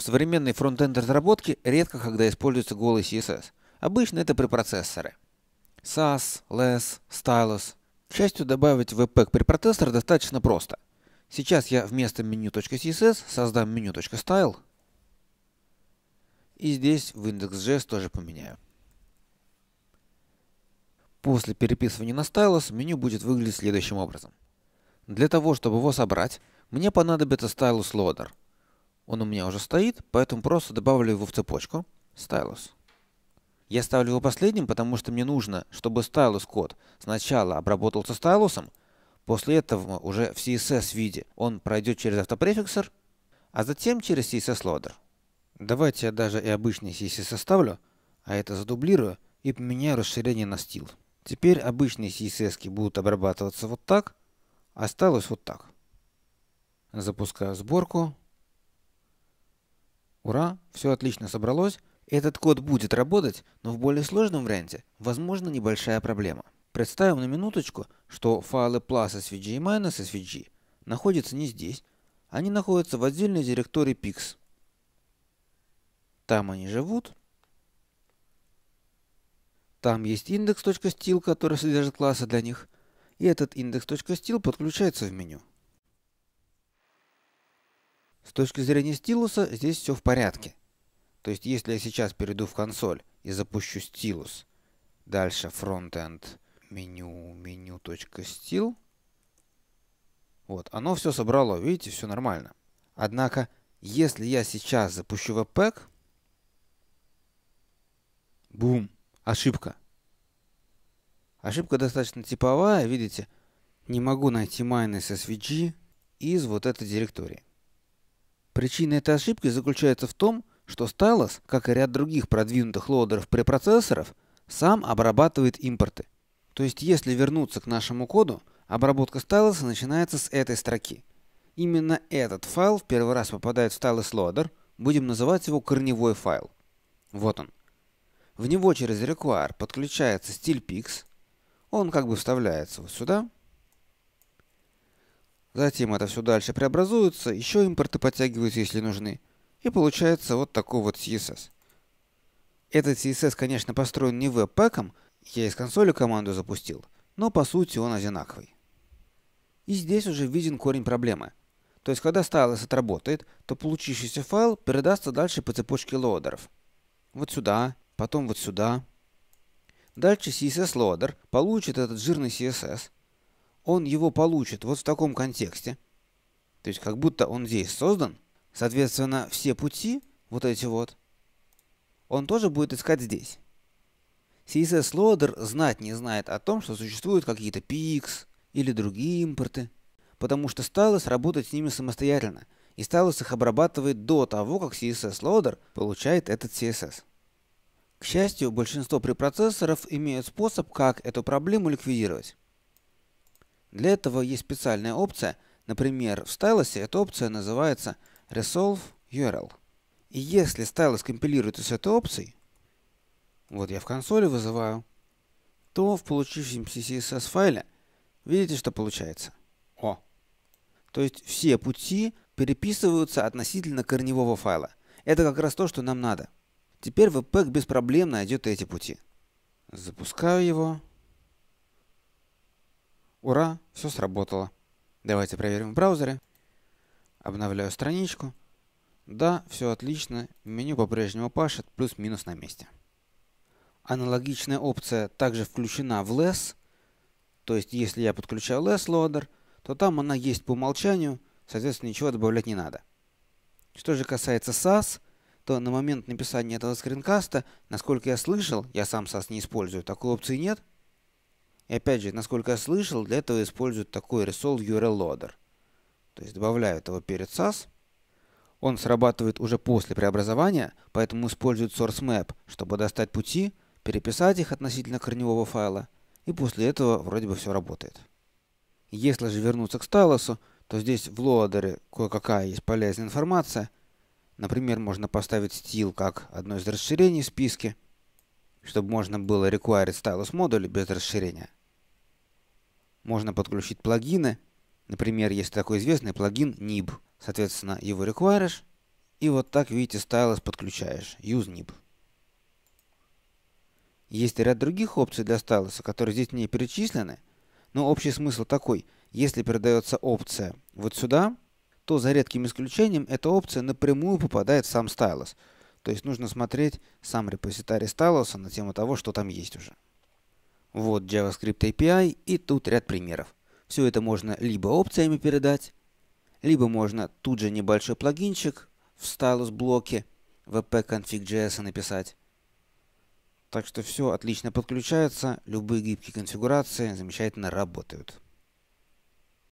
В современной фронтенд-разработке редко когда используется голый CSS. Обычно это препроцессоры. SAS, LESS, Stylus. К счастью, добавить веб-пэк препроцессор достаточно просто. Сейчас я вместо меню.css создам меню.style. И здесь в index.js тоже поменяю. После переписывания на stylus меню будет выглядеть следующим образом. Для того, чтобы его собрать, мне понадобится stylus loader. Он у меня уже стоит, поэтому просто добавлю его в цепочку. Stylus. Я ставлю его последним, потому что мне нужно, чтобы стайлус-код сначала обработался стайлусом, после этого уже в CSS-виде он пройдет через автопрефиксер, а затем через css loader. Давайте я даже и обычный CSS оставлю, а это задублирую и поменяю расширение на стил. Теперь обычные CSS будут обрабатываться вот так, а стайлус вот так. Запускаю сборку. Ура, все отлично собралось. Этот код будет работать, но в более сложном варианте возможно небольшая проблема. Представим на минуточку, что файлы plus svg и minus svg находятся не здесь, они находятся в отдельной директории pix. Там они живут. Там есть индекс.style, который содержит классы для них, и этот индекс.style подключается в меню. С точки зрения стилуса здесь все в порядке. То есть если я сейчас перейду в консоль и запущу стилус, дальше фронтенд меню, меню точка стил, вот, оно все собрало, видите, все нормально. Однако, если я сейчас запущу webpack, бум, ошибка. Ошибка достаточно типовая, видите, не могу найти minus SVG из вот этой директории. Причина этой ошибки заключается в том, что стайлос, как и ряд других продвинутых лоадеров препроцессоров, сам обрабатывает импорты. То есть если вернуться к нашему коду, обработка стайлоса начинается с этой строки. Именно этот файл в первый раз попадает в стайлос лоадер, будем называть его корневой файл. Вот он. В него через require подключается стиль pix, он как бы вставляется вот сюда, Затем это все дальше преобразуется, еще импорты подтягиваются, если нужны. И получается вот такой вот CSS. Этот CSS, конечно, построен не веб-пэком, я из консоли команду запустил, но по сути он одинаковый. И здесь уже виден корень проблемы. То есть, когда стайлос отработает, то получившийся файл передастся дальше по цепочке лоадеров. Вот сюда, потом вот сюда. Дальше CSS лоадер получит этот жирный CSS, он его получит вот в таком контексте. То есть как будто он здесь создан. Соответственно, все пути, вот эти вот, он тоже будет искать здесь. CSS Loader знать не знает о том, что существуют какие-то PX или другие импорты, потому что сталось работать с ними самостоятельно, и сталось их обрабатывать до того, как CSS Loader получает этот CSS. К счастью, большинство препроцессоров имеют способ, как эту проблему ликвидировать. Для этого есть специальная опция, например, в стайлосе эта опция называется Resolve URL. И если стайлос компилируется с этой опцией, вот я в консоли вызываю, то в получившемся CSS файле видите, что получается. О! То есть все пути переписываются относительно корневого файла. Это как раз то, что нам надо. Теперь Webpack без проблем найдет эти пути. Запускаю его. Ура, все сработало. Давайте проверим в браузере. Обновляю страничку. Да, все отлично, меню по-прежнему пашет, плюс-минус на месте. Аналогичная опция также включена в Less, то есть если я подключаю Less Loader, то там она есть по умолчанию, соответственно ничего добавлять не надо. Что же касается SAS, то на момент написания этого скринкаста, насколько я слышал, я сам SAS не использую, такой опции нет, и опять же, насколько я слышал, для этого используют такой Resolve URL Loader. То есть добавляют его перед SAS. Он срабатывает уже после преобразования, поэтому используют source map, чтобы достать пути, переписать их относительно корневого файла, и после этого вроде бы все работает. Если же вернуться к стайлосу, то здесь в лоадере кое-какая есть полезная информация. Например, можно поставить стил как одно из расширений в списке, чтобы можно было require стайлос модули без расширения. Можно подключить плагины. Например, есть такой известный плагин nib. Соответственно, его requires. И вот так, видите, stylus подключаешь. Use nib. Есть ряд других опций для stylus, которые здесь не перечислены. Но общий смысл такой. Если передается опция вот сюда, то за редким исключением эта опция напрямую попадает в сам stylus, То есть нужно смотреть сам репозитарий стайлоса на тему того, что там есть уже. Вот JavaScript API и тут ряд примеров. Все это можно либо опциями передать, либо можно тут же небольшой плагинчик в стайлус-блоке wp-config.js написать. Так что все отлично подключается, любые гибкие конфигурации замечательно работают.